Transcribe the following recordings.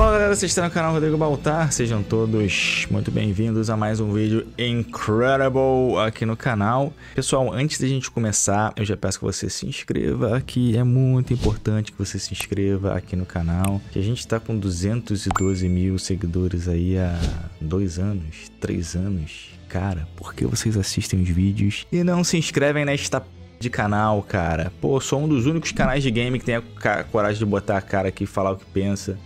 Fala galera, vocês estão no canal Rodrigo Baltar, sejam todos muito bem-vindos a mais um vídeo incredible aqui no canal. Pessoal, antes da gente começar, eu já peço que você se inscreva aqui, é muito importante que você se inscreva aqui no canal, que a gente está com 212 mil seguidores aí há dois anos, três anos. Cara, por que vocês assistem os vídeos e não se inscrevem nesta de canal, cara. Pô, sou um dos únicos canais de game que tem a coragem de botar a cara aqui e falar o que pensa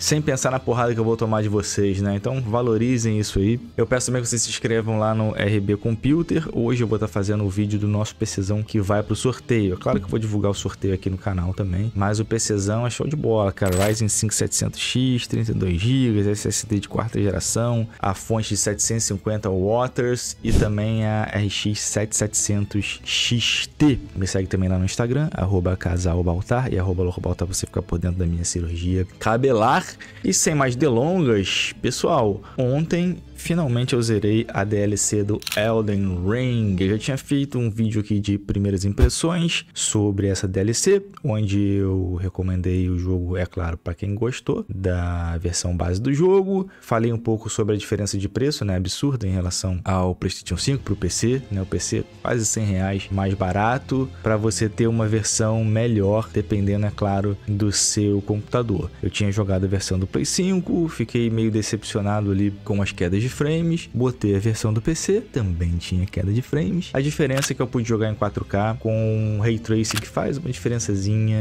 sem pensar na porrada que eu vou tomar de vocês, né? Então valorizem isso aí. Eu peço também que vocês se inscrevam lá no RB Computer. Hoje eu vou estar tá fazendo o vídeo do nosso PCzão que vai pro sorteio. É claro que eu vou divulgar o sorteio aqui no canal também, mas o PCzão é show de bola, cara. Ryzen 5 700X, 32GB, SSD de quarta geração, a fonte de 750 Waters e também a RX 7700XT. Me segue também lá no Instagram, arroba casalbaltar e arroba você fica por dentro da minha cirurgia cabelar e sem mais delongas, pessoal, ontem Finalmente eu zerei a DLC do Elden Ring. Eu já tinha feito um vídeo aqui de primeiras impressões sobre essa DLC, onde eu recomendei o jogo, é claro, para quem gostou da versão base do jogo. Falei um pouco sobre a diferença de preço, né, absurda em relação ao PlayStation 5 para o PC, né, o PC quase 100 reais mais barato para você ter uma versão melhor, dependendo, é claro, do seu computador. Eu tinha jogado a versão do Play 5, fiquei meio decepcionado ali com as quedas de frames, botei a versão do PC, também tinha queda de frames. A diferença é que eu pude jogar em 4K com Ray Tracing que faz uma diferençazinha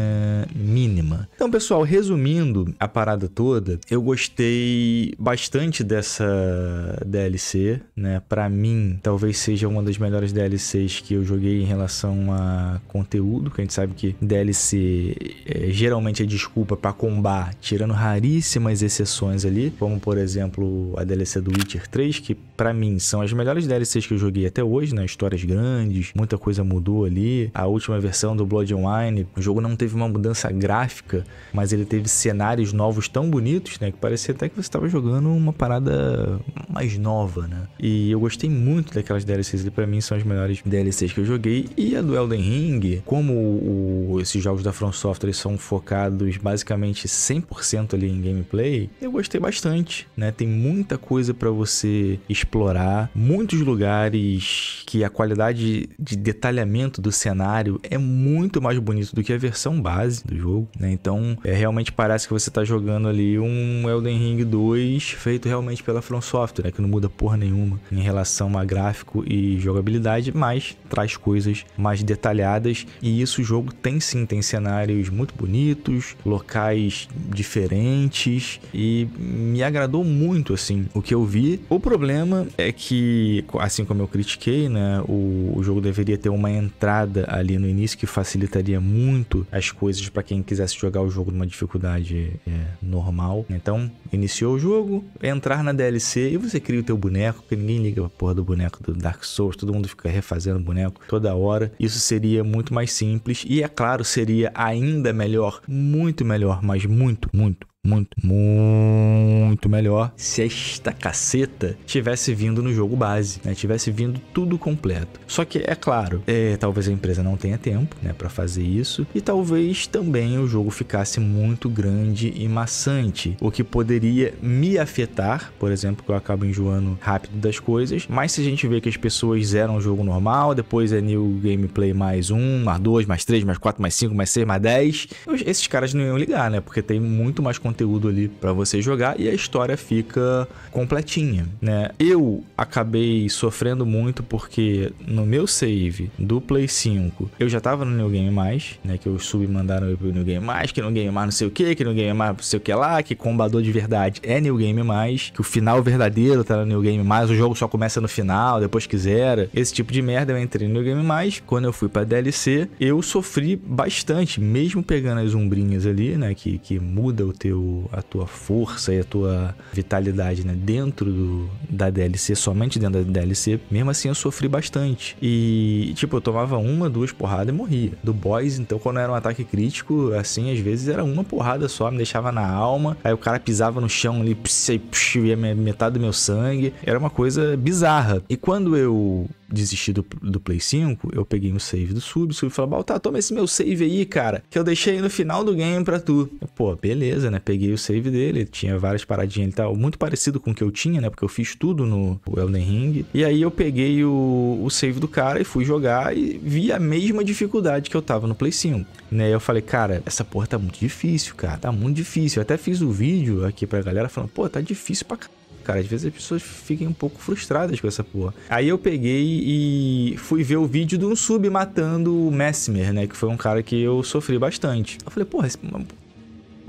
mínima. Então, pessoal, resumindo a parada toda, eu gostei bastante dessa DLC, né? Para mim, talvez seja uma das melhores DLCs que eu joguei em relação a conteúdo, que a gente sabe que DLC é, geralmente é desculpa para combar, tirando raríssimas exceções ali, como por exemplo a DLC do Witcher Witcher 3, que para mim são as melhores DLCs que eu joguei até hoje, né? Histórias grandes, muita coisa mudou ali. A última versão do Blood Online, o jogo não teve uma mudança gráfica, mas ele teve cenários novos tão bonitos, né? Que parecia até que você estava jogando uma parada mais nova, né? E eu gostei muito daquelas DLCs ali, pra mim são as melhores DLCs que eu joguei. E a do Elden Ring, como o, esses jogos da From Software são focados basicamente 100% ali em gameplay, eu gostei bastante, né? Tem muita coisa para você você explorar muitos lugares que a qualidade de detalhamento do cenário é muito mais bonito do que a versão base do jogo, né? Então, é, realmente parece que você está jogando ali um Elden Ring 2 feito realmente pela From Software, né? que não muda porra nenhuma em relação a gráfico e jogabilidade, mas traz coisas mais detalhadas e isso o jogo tem sim, tem cenários muito bonitos, locais diferentes e me agradou muito assim o que eu vi o problema é que, assim como eu critiquei, né, o, o jogo deveria ter uma entrada ali no início que facilitaria muito as coisas para quem quisesse jogar o jogo numa dificuldade é, normal. Então, iniciou o jogo, entrar na DLC e você cria o teu boneco, porque ninguém liga pra porra do boneco do Dark Souls, todo mundo fica refazendo o boneco toda hora. Isso seria muito mais simples e, é claro, seria ainda melhor, muito melhor, mas muito, muito, muito, muito melhor se esta caceta tivesse vindo no jogo base, né? Tivesse vindo tudo completo. Só que, é claro, é, talvez a empresa não tenha tempo, né, para fazer isso, e talvez também o jogo ficasse muito grande e maçante, o que poderia me afetar, por exemplo, que eu acabo enjoando rápido das coisas, mas se a gente vê que as pessoas zeram o jogo normal, depois é new gameplay mais um, mais dois, mais três, mais quatro, mais cinco, mais seis, mais dez, esses caras não iam ligar, né, porque tem muito mais conteúdo ali para você jogar e a história fica completinha, né? Eu acabei sofrendo muito porque no meu save do Play 5 eu já tava no New Game Mais, né? Que eu sub mandaram eu pro New Game Mais, que no Game Mais não sei o que, que no Game Mais não sei o que lá, que combador de verdade é New Game Mais, que o final verdadeiro tá no New Game Mais, o jogo só começa no final, depois que zera. Esse tipo de merda eu entrei no New Game Mais. Quando eu fui para DLC, eu sofri bastante, mesmo pegando as umbrinhas ali, né? Que, que muda o teu teu, a tua força e a tua vitalidade né, dentro do, da DLC, somente dentro da DLC, mesmo assim eu sofri bastante. E, tipo, eu tomava uma, duas porradas e morria. Do boys então, quando era um ataque crítico, assim, às vezes era uma porrada só, me deixava na alma. Aí o cara pisava no chão ali, pss, pss, ia metade do meu sangue. Era uma coisa bizarra. E quando eu desisti do, do Play 5, eu peguei um save do sub, o sub falou, Baltar, tá, toma esse meu save aí, cara, que eu deixei no final do game pra tu. Eu, Pô, beleza, né? Peguei o save dele, tinha várias paradinhas e tal, muito parecido com o que eu tinha, né? Porque eu fiz tudo no Elden Ring. E aí eu peguei o, o save do cara e fui jogar e vi a mesma dificuldade que eu tava no Play 5. Né? Eu falei, cara, essa porra tá muito difícil, cara, tá muito difícil. Eu até fiz o um vídeo aqui pra galera falando, pô, tá difícil pra caralho cara. Às vezes as pessoas ficam um pouco frustradas com essa porra. Aí eu peguei e fui ver o vídeo de um sub matando o Messimer, né? Que foi um cara que eu sofri bastante. Eu falei, porra, esse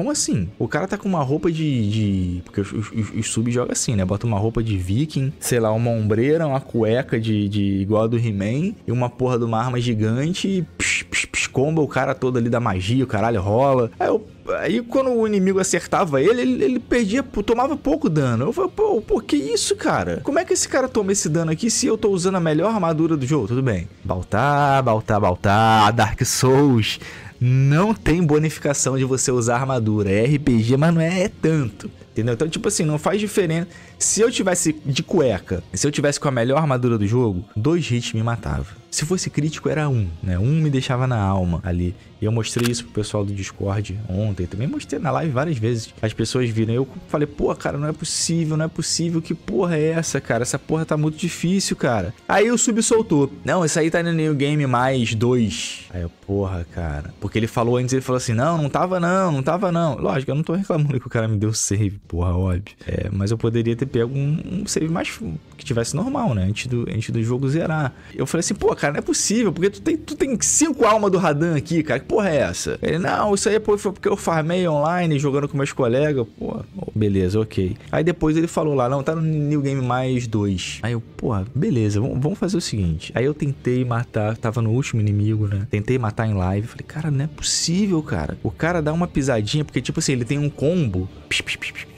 como assim? O cara tá com uma roupa de. de porque os, os, os sub jogam assim, né? Bota uma roupa de viking, sei lá, uma ombreira, uma cueca de, de igual a do He-Man, e uma porra de uma arma gigante e psh, psh, psh, comba o cara todo ali da magia, o caralho rola. Aí eu Aí quando o inimigo acertava ele, ele, ele, perdia, tomava pouco dano. Eu falei, pô, pô, que isso, cara? Como é que esse cara toma esse dano aqui se eu tô usando a melhor armadura do jogo? Tudo bem. Baltar, Baltar, Baltar, Dark Souls não tem bonificação de você usar armadura. É RPG, mas não é, é, tanto. Entendeu? Então, tipo assim, não faz diferença. Se eu tivesse de cueca, se eu tivesse com a melhor armadura do jogo, dois hits me matava. Se fosse crítico, era um, né? Um me deixava na alma ali. E eu mostrei isso pro pessoal do Discord ontem. Também mostrei na live várias vezes. As pessoas viram. Eu falei, pô, cara, não é possível, não é possível. Que porra é essa, cara? Essa porra tá muito difícil, cara. Aí o sub soltou. Não, isso aí tá no New Game mais dois. Aí eu, porra, cara. Porque ele falou antes, ele falou assim: não, não tava não, não tava não. Lógico, eu não tô reclamando que o cara me deu save, porra, óbvio. É, mas eu poderia ter pego um, save mais que tivesse normal, né? Antes do, antes do jogo zerar. Eu falei assim, pô, cara, não é possível, porque tu tem, tu tem cinco almas do Radan aqui, cara. Que porra é essa? Ele, não, isso aí pô, foi porque eu farmei online jogando com meus colegas. Pô, beleza, ok. Aí depois ele falou lá, não, tá no New Game Mais 2. Aí eu, porra, beleza, vamos fazer o seguinte. Aí eu tentei matar, tava no último inimigo, né? Tentei matar em live. Falei, cara, não é possível, cara. O cara dá uma pisadinha, porque tipo assim, ele tem um combo.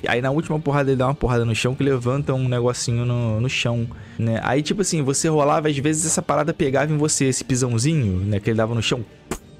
Aí na última porrada ele dá uma porrada no chão que levanta um negocinho no, no chão né? Aí, tipo assim, você rolava, às vezes essa parada pegava em você, esse pisãozinho, né? Que ele dava no chão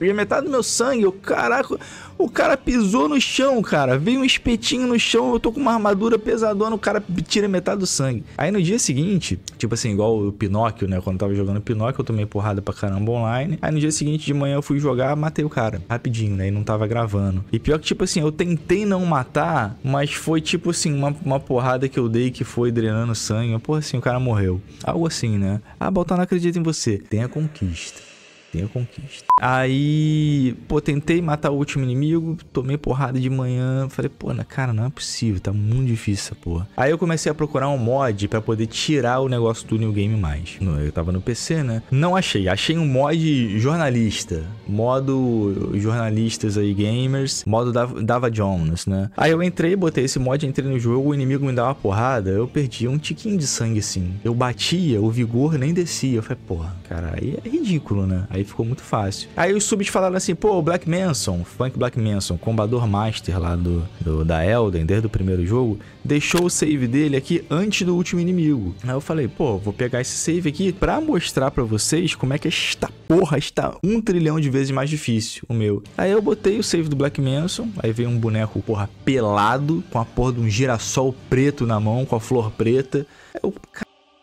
perdi metade do meu sangue. O caraca, o cara pisou no chão, cara. Veio um espetinho no chão, eu tô com uma armadura pesadona, o cara tira metade do sangue. Aí no dia seguinte, tipo assim, igual o Pinóquio, né? Quando eu tava jogando Pinóquio, eu tomei porrada pra caramba online. Aí no dia seguinte de manhã eu fui jogar, matei o cara rapidinho, né? E não tava gravando. E pior que, tipo assim, eu tentei não matar, mas foi tipo assim, uma, uma porrada que eu dei que foi drenando sangue. Porra, assim, o cara morreu. Algo assim, né? Ah, Baltar não acredito em você. Tem a conquista. Tenha conquista. Aí, pô, tentei matar o último inimigo, tomei porrada de manhã. Falei, pô, né, cara, não é possível, tá muito difícil essa porra. Aí eu comecei a procurar um mod para poder tirar o negócio do New Game Mais. Eu tava no PC, né? Não achei. Achei um mod jornalista. Modo jornalistas aí, gamers. Modo Dava Jones, né? Aí eu entrei, botei esse mod, entrei no jogo, o inimigo me dava uma porrada, eu perdi um tiquinho de sangue assim. Eu batia, o vigor nem descia. Eu falei, porra, cara, aí é ridículo, né? Aí Aí ficou muito fácil. Aí os subs falaram assim, pô, o Black Manson, Funk Black Manson, combador master lá do, do, da Elden, desde o primeiro jogo, deixou o save dele aqui antes do último inimigo. Aí eu falei, pô, vou pegar esse save aqui pra mostrar pra vocês como é que esta porra está um trilhão de vezes mais difícil, o meu. Aí eu botei o save do Black Manson, aí veio um boneco, porra, pelado, com a porra de um girassol preto na mão, com a flor preta. Aí eu,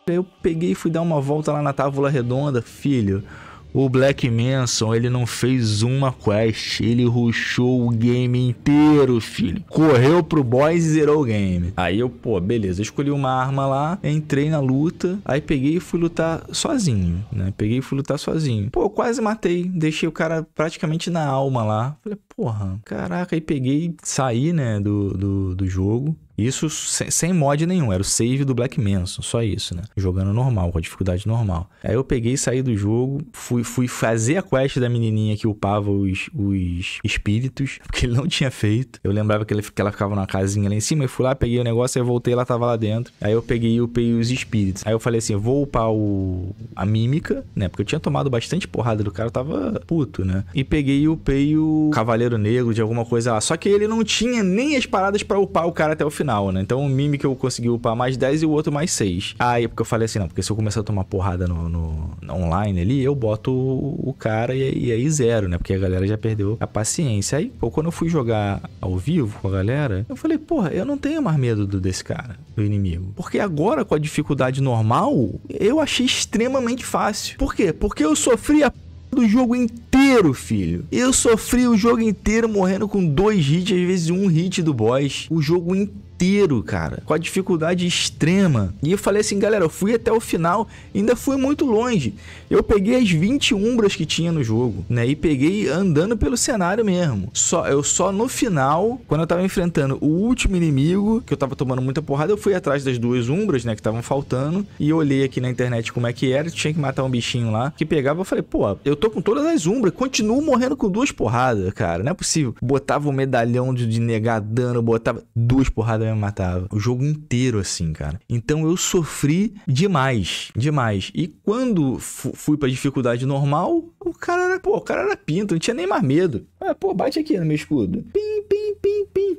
eu peguei e fui dar uma volta lá na tábua redonda, filho. O Black Manson, ele não fez uma quest, ele ruxou o game inteiro, filho. Correu pro boss e zerou o game. Aí eu, pô, beleza, escolhi uma arma lá, entrei na luta, aí peguei e fui lutar sozinho, né? Peguei e fui lutar sozinho. Pô, quase matei, deixei o cara praticamente na alma lá. Falei, porra, caraca, aí peguei, saí, né, do, do, do jogo. Isso sem, sem mod nenhum, era o save do Black Manson, só isso, né? Jogando normal, com a dificuldade normal. Aí eu peguei e saí do jogo, fui, fui fazer a quest da menininha que upava os, os espíritos, porque ele não tinha feito. Eu lembrava que, ele, que ela ficava numa casinha lá em cima, eu fui lá, peguei o negócio, aí voltei, ela tava lá dentro. Aí eu peguei e upei os espíritos. Aí eu falei assim, vou upar o, a mímica, né? Porque eu tinha tomado bastante porrada do cara, eu tava puto, né? E peguei e upei o Cavaleiro Negro de alguma coisa lá. Só que ele não tinha nem as paradas para upar o cara até o final final, né? Então o mime que eu consegui upar mais 10 e o outro mais 6. Aí, é porque eu falei assim, não, porque se eu começar a tomar porrada no, no, no online ali, eu boto o, cara e, e, aí zero, né? Porque a galera já perdeu a paciência. Aí, pô, quando eu fui jogar ao vivo com a galera, eu falei, porra, eu não tenho mais medo do, desse cara, do inimigo. Porque agora, com a dificuldade normal, eu achei extremamente fácil. Por quê? Porque eu sofri a do jogo inteiro, filho. Eu sofri o jogo inteiro morrendo com dois hits, às vezes um hit do boss. O jogo inteiro inteiro, cara, com a dificuldade extrema. E eu falei assim, galera, eu fui até o final, ainda fui muito longe. Eu peguei as 20 umbras que tinha no jogo, né? E peguei andando pelo cenário mesmo. Só eu só no final, quando eu tava enfrentando o último inimigo, que eu tava tomando muita porrada, eu fui atrás das duas umbras, né, que estavam faltando, e olhei aqui na internet como é que era, tinha que matar um bichinho lá, que pegava, eu falei, pô, eu tô com todas as umbras, continuo morrendo com duas porradas, cara, não é possível. Botava o um medalhão de, de negar dano, botava duas porradas me matava. O jogo inteiro, assim, cara. Então eu sofri demais, demais. E quando fui pra dificuldade normal, o cara era, pô, o cara era pinto, não tinha nem mais medo. Ah, pô, bate aqui no meu escudo. Pim, pim, pim, pim.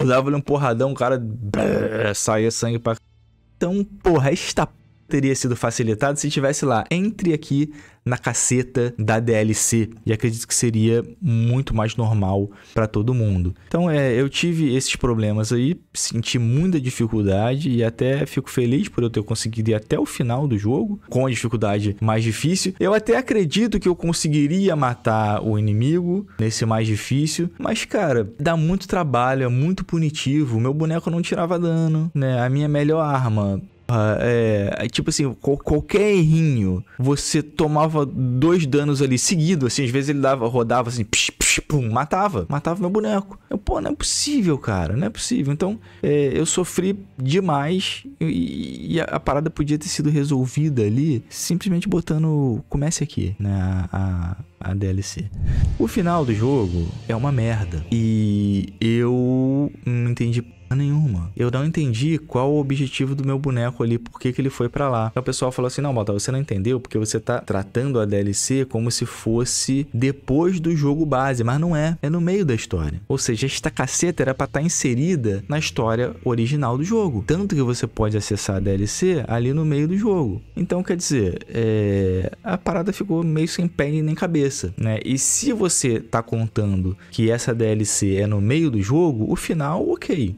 Eu dava um porradão, o cara saía sangue pra então, porra, esta teria sido facilitado se tivesse lá, entre aqui na caceta da DLC. E acredito que seria muito mais normal para todo mundo. Então, é, eu tive esses problemas aí, senti muita dificuldade e até fico feliz por eu ter conseguido ir até o final do jogo, com a dificuldade mais difícil. Eu até acredito que eu conseguiria matar o inimigo nesse mais difícil, mas cara, dá muito trabalho, é muito punitivo. Meu boneco não tirava dano, né? A minha melhor arma é, é, tipo assim, qual, qualquer errinho, você tomava dois danos ali seguido, assim, às vezes ele dava, rodava assim, psh, psh, pum, matava, matava meu boneco. Eu, pô, não é possível, cara, não é possível. Então, é, eu sofri demais e, e a, a, parada podia ter sido resolvida ali, simplesmente botando comece aqui, né, a, a, a DLC. O final do jogo é uma merda e eu não entendi nenhuma. Eu não entendi qual o objetivo do meu boneco ali, por que, que ele foi para lá. Então o pessoal falou assim: não, Malta, você não entendeu, porque você tá tratando a DLC como se fosse depois do jogo base, mas não é. É no meio da história. Ou seja, esta caceta era pra estar tá inserida na história original do jogo. Tanto que você pode acessar a DLC ali no meio do jogo. Então, quer dizer, é... a parada ficou meio sem pé nem cabeça, né? E se você tá contando que essa DLC é no meio do jogo, o final, ok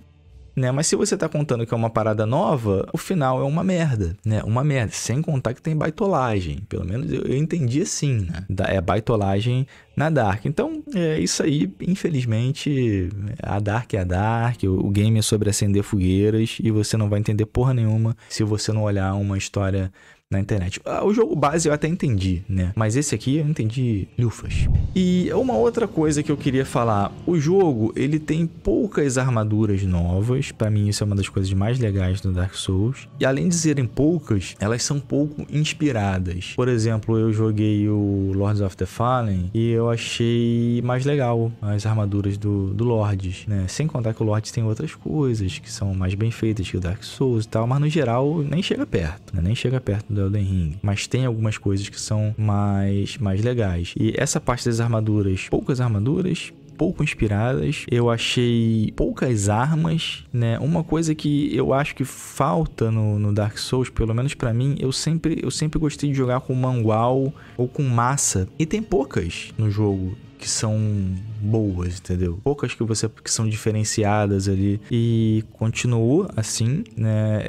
né? Mas se você tá contando que é uma parada nova, o final é uma merda, né? Uma merda. Sem contar que tem baitolagem. Pelo menos eu, eu entendi assim, né? É baitolagem na Dark. Então, é isso aí, infelizmente, a Dark é a Dark, o game é sobre acender fogueiras e você não vai entender porra nenhuma se você não olhar uma história na internet. Ah, o jogo base eu até entendi, né? Mas esse aqui eu entendi lufas. E uma outra coisa que eu queria falar, o jogo ele tem poucas armaduras novas, para mim isso é uma das coisas mais legais do Dark Souls. E além de serem poucas, elas são pouco inspiradas. Por exemplo, eu joguei o Lords of the Fallen e eu achei mais legal as armaduras do, do Lords, né? Sem contar que o Lords tem outras coisas que são mais bem feitas que o Dark Souls e tal, mas no geral nem chega perto, né? Nem chega perto do Elden Ring, mas tem algumas coisas que são mais, mais legais. E essa parte das armaduras, poucas armaduras, pouco inspiradas. Eu achei poucas armas, né? Uma coisa que eu acho que falta no, no Dark Souls, pelo menos para mim, eu sempre, eu sempre gostei de jogar com mangual ou com massa. E tem poucas no jogo que são boas, entendeu? Poucas que você que são diferenciadas ali. E continuou assim, né?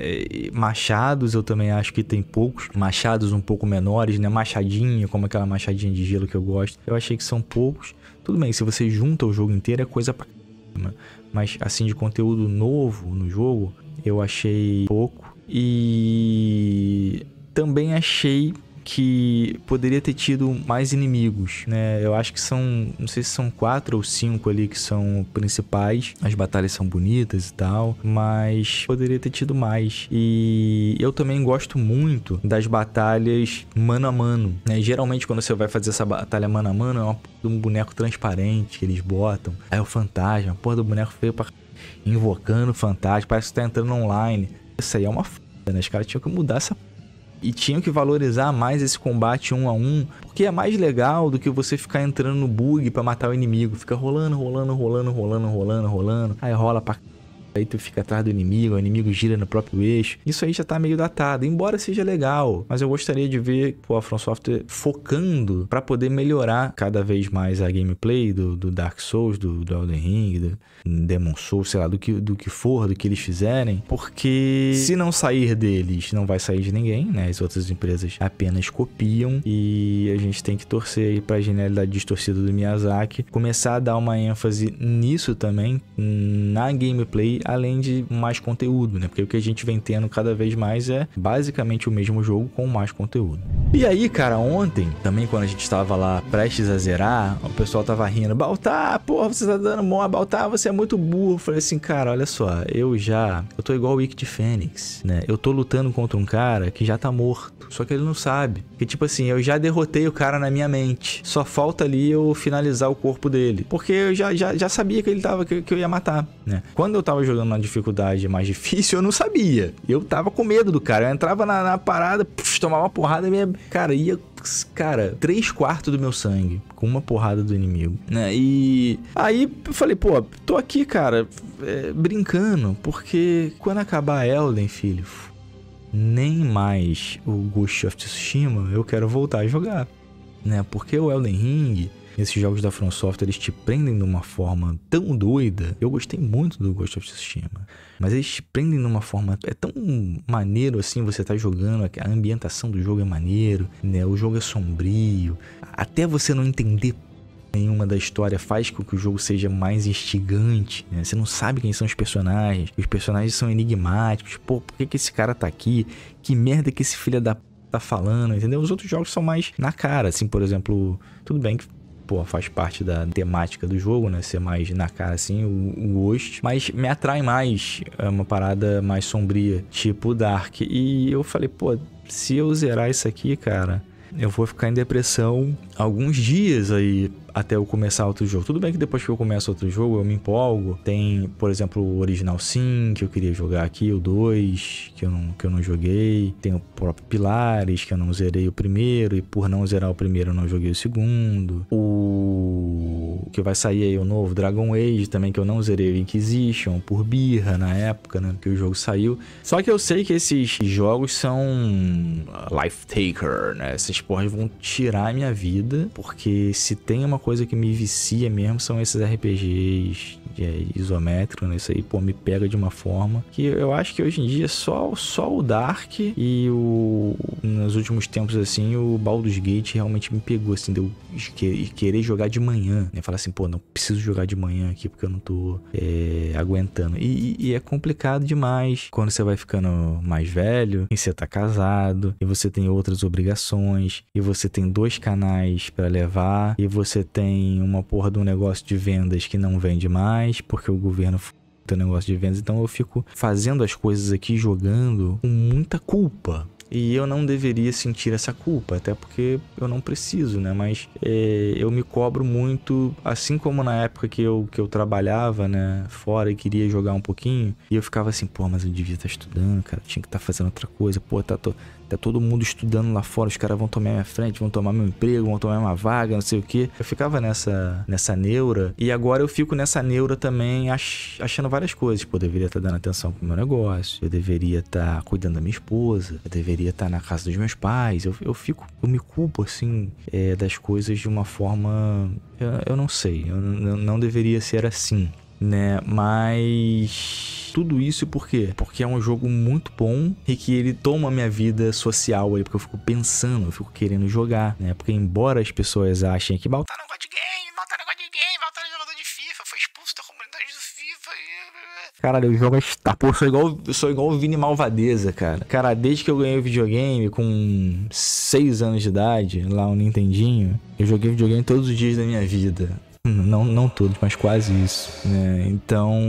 Machados eu também acho que tem poucos. Machados um pouco menores, né? Machadinha, como aquela machadinha de gelo que eu gosto. Eu achei que são poucos. Tudo bem, se você junta o jogo inteiro é coisa pra cima. Mas assim, de conteúdo novo no jogo, eu achei pouco. E também achei que poderia ter tido mais inimigos, né? Eu acho que são, não sei se são quatro ou cinco ali que são principais. As batalhas são bonitas e tal, mas poderia ter tido mais. E eu também gosto muito das batalhas mano a mano, né? Geralmente quando você vai fazer essa batalha mano a mano é uma, um boneco transparente que eles botam. Aí é o fantasma, porra do boneco feio pra invocando o fantasma, parece que tá entrando online. Isso aí é uma foda, né? Os caras tinham que mudar essa e tinham que valorizar mais esse combate um a um, porque é mais legal do que você ficar entrando no bug para matar o inimigo, fica rolando, rolando, rolando, rolando, rolando, rolando, aí rola pra Aí tu fica atrás do inimigo, o inimigo gira no próprio eixo. Isso aí já tá meio datado, embora seja legal. Mas eu gostaria de ver pô, a From Software focando para poder melhorar cada vez mais a gameplay do, do Dark Souls, do, do Elden Ring, do, demonstrou sei lá, do que, do que for, do que eles fizerem, porque se não sair deles, não vai sair de ninguém, né? As outras empresas apenas copiam e a gente tem que torcer aí pra genialidade distorcida do Miyazaki, começar a dar uma ênfase nisso também, na gameplay, além de mais conteúdo, né? Porque o que a gente vem tendo cada vez mais é basicamente o mesmo jogo com mais conteúdo. E aí, cara, ontem, também quando a gente estava lá prestes a zerar, o pessoal tava rindo, Baltar, porra, você tá dando mó, Baltar, você é é muito burro. falei assim, cara, olha só, eu já. Eu tô igual o Wick de Fênix, né? Eu tô lutando contra um cara que já tá morto. Só que ele não sabe. Que tipo assim, eu já derrotei o cara na minha mente. Só falta ali eu finalizar o corpo dele. Porque eu já, já, já sabia que ele tava. Que, que eu ia matar, né? Quando eu tava jogando na dificuldade mais difícil, eu não sabia. Eu tava com medo do cara. Eu entrava na, na parada, puf, tomava uma porrada e minha. Cara, ia cara, três quartos do meu sangue com uma porrada do inimigo, né? E aí eu falei, pô, tô aqui, cara, é, brincando, porque quando acabar Elden, filho, nem mais o Ghost of Tsushima eu quero voltar a jogar, né? Porque o Elden Ring esses jogos da From Software eles te prendem de uma forma tão doida. Eu gostei muito do Ghost of Tsushima, mas eles te prendem de uma forma é tão maneiro assim, você tá jogando, a ambientação do jogo é maneiro, né? O jogo é sombrio, até você não entender nenhuma da história faz com que o jogo seja mais instigante. Né? Você não sabe quem são os personagens, os personagens são enigmáticos. Pô, por que, que esse cara tá aqui? Que merda que esse filho da tá falando, entendeu? Os outros jogos são mais na cara, assim, por exemplo, tudo bem que pô, faz parte da temática do jogo, né? Ser mais na cara assim, o, o host. Mas me atrai mais é uma parada mais sombria, tipo Dark. E eu falei, pô, se eu zerar isso aqui, cara, eu vou ficar em depressão alguns dias aí até eu começar outro jogo. Tudo bem que depois que eu começo outro jogo, eu me empolgo. Tem, por exemplo, o Original Sim, que eu queria jogar aqui, o 2, que eu não, que eu não joguei. Tem o próprio Pilares, que eu não zerei o primeiro, e por não zerar o primeiro, eu não joguei o segundo. O que vai sair aí o novo Dragon Age também, que eu não zerei o Inquisition, por birra na época, né? Que o jogo saiu. Só que eu sei que esses jogos são ah, life taker, né? Essas porras vão tirar a minha vida, porque se tem uma coisa que me vicia mesmo são esses RPGs é isométrico, né? Isso aí, pô, me pega de uma forma que eu acho que hoje em dia só, só o Dark e o... Nos últimos tempos, assim, o Baldur's Gate realmente me pegou, assim, deu eu querer jogar de manhã, né? Falar assim, pô, não preciso jogar de manhã aqui porque eu não tô é, aguentando. E, e, é complicado demais quando você vai ficando mais velho e você tá casado e você tem outras obrigações e você tem dois canais para levar e você tem uma porra de um negócio de vendas que não vende mais mais, porque o governo tem negócio de vendas, então eu fico fazendo as coisas aqui jogando com muita culpa. E eu não deveria sentir essa culpa, até porque eu não preciso, né? Mas é, eu me cobro muito, assim como na época que eu, que eu trabalhava, né? Fora e queria jogar um pouquinho. E eu ficava assim, pô, mas eu devia estar tá estudando, cara. Tinha que estar tá fazendo outra coisa. Pô, tá, tô, tá todo mundo estudando lá fora, os caras vão tomar minha frente, vão tomar meu emprego, vão tomar uma vaga, não sei o quê. Eu ficava nessa, nessa neura e agora eu fico nessa neura também ach, achando várias coisas. Pô, eu deveria estar tá dando atenção pro meu negócio, eu deveria estar tá cuidando da minha esposa, eu deveria estar tá na casa dos meus pais. Eu, eu fico, eu me culpo assim é, das coisas de uma forma. Eu, eu não sei, eu, eu não deveria ser assim né? Mas tudo isso por quê? Porque é um jogo muito bom e que ele toma minha vida social aí, porque eu fico pensando, eu fico querendo jogar, né? Porque embora as pessoas achem que Baltar não gosta de game, Baltar não gosta de game, Baltar é jogador de FIFA, foi expulso da comunidade do FIFA Caralho, eu jogo está. Pô, eu sou igual, eu sou igual o Vini Malvadeza, cara. Cara, desde que eu ganhei o videogame com 6 anos de idade, lá no Nintendinho, eu joguei videogame todos os dias da minha vida. Não, não todos, mas quase isso. Né? Então,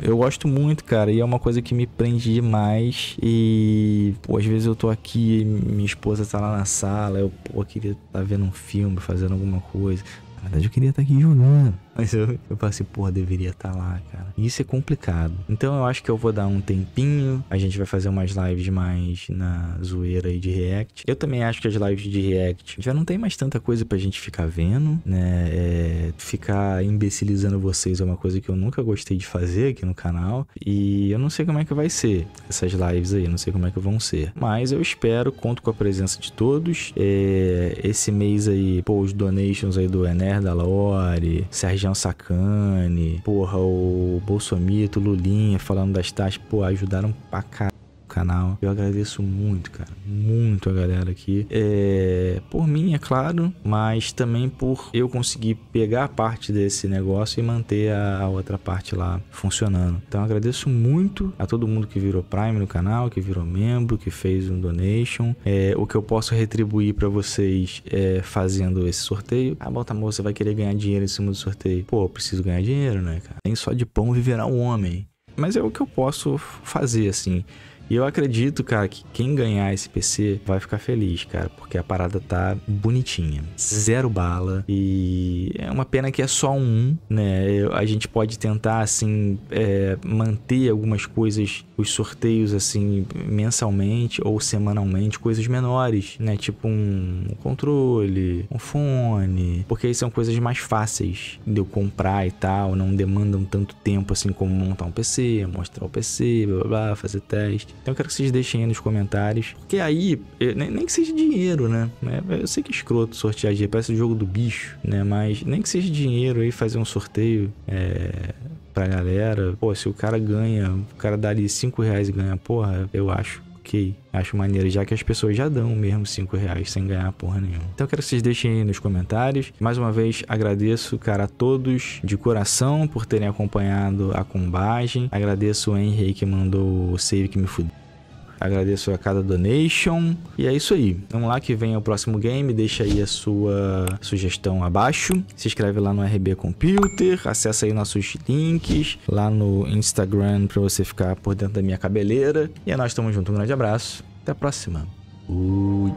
eu gosto muito, cara, e é uma coisa que me prende demais. E, pô, às vezes eu tô aqui, minha esposa tá lá na sala, eu, pô, queria estar tá vendo um filme, fazendo alguma coisa. Na verdade, eu queria estar tá aqui jogando. Mas eu, eu passei, porra, deveria estar tá lá, cara. Isso é complicado. Então eu acho que eu vou dar um tempinho. A gente vai fazer umas lives mais na zoeira aí de React. Eu também acho que as lives de React já não tem mais tanta coisa pra gente ficar vendo, né? É, ficar imbecilizando vocês é uma coisa que eu nunca gostei de fazer aqui no canal. E eu não sei como é que vai ser essas lives aí, não sei como é que vão ser. Mas eu espero, conto com a presença de todos. É, esse mês aí, pô, os donations aí do Ener da Lore, Sérgio Jean Sacane, porra, o Bolsomito, Lulinha falando das taxas, pô, ajudaram pra caralho canal. Eu agradeço muito, cara, muito a galera aqui. É, por mim, é claro, mas também por eu conseguir pegar parte desse negócio e manter a, a outra parte lá funcionando. Então agradeço muito a todo mundo que virou Prime no canal, que virou membro, que fez um donation. É, o que eu posso retribuir para vocês é, fazendo esse sorteio. Ah, bota moça, vai querer ganhar dinheiro em cima do sorteio. Pô, eu preciso ganhar dinheiro, né, cara? Nem só de pão viverá um homem. Mas é o que eu posso fazer, assim. E eu acredito, cara, que quem ganhar esse PC vai ficar feliz, cara, porque a parada tá bonitinha. Zero bala. E é uma pena que é só um, né? A gente pode tentar, assim, é, manter algumas coisas, os sorteios, assim, mensalmente ou semanalmente, coisas menores, né? Tipo um controle, um fone. Porque aí são coisas mais fáceis de eu comprar e tal, não demandam tanto tempo, assim, como montar um PC, mostrar o PC, blá blá, blá fazer teste. Então eu quero que vocês deixem aí nos comentários. Porque aí, eh, nem que seja dinheiro, né? É, eu sei que é escroto sortear dinheiro, parece o jogo do bicho, né? Mas nem que seja dinheiro aí fazer um sorteio. É pra galera. Pô, se o cara ganha, o cara dá ali 5 reais e ganha, porra, eu acho ok. Acho maneiro, já que as pessoas já dão mesmo 5 reais sem ganhar porra nenhuma. Então eu quero que vocês deixem aí nos comentários. Mais uma vez, agradeço, cara, a todos de coração por terem acompanhado a combagem. Agradeço o Henry que mandou o save que me fudeu. Agradeço a cada donation. E é isso aí. Vamos lá que vem o próximo game. Deixa aí a sua sugestão abaixo. Se inscreve lá no RB Computer. Acessa aí nossos links lá no Instagram para você ficar por dentro da minha cabeleira. E é nós estamos junto. Um grande abraço. Até a próxima. Fui.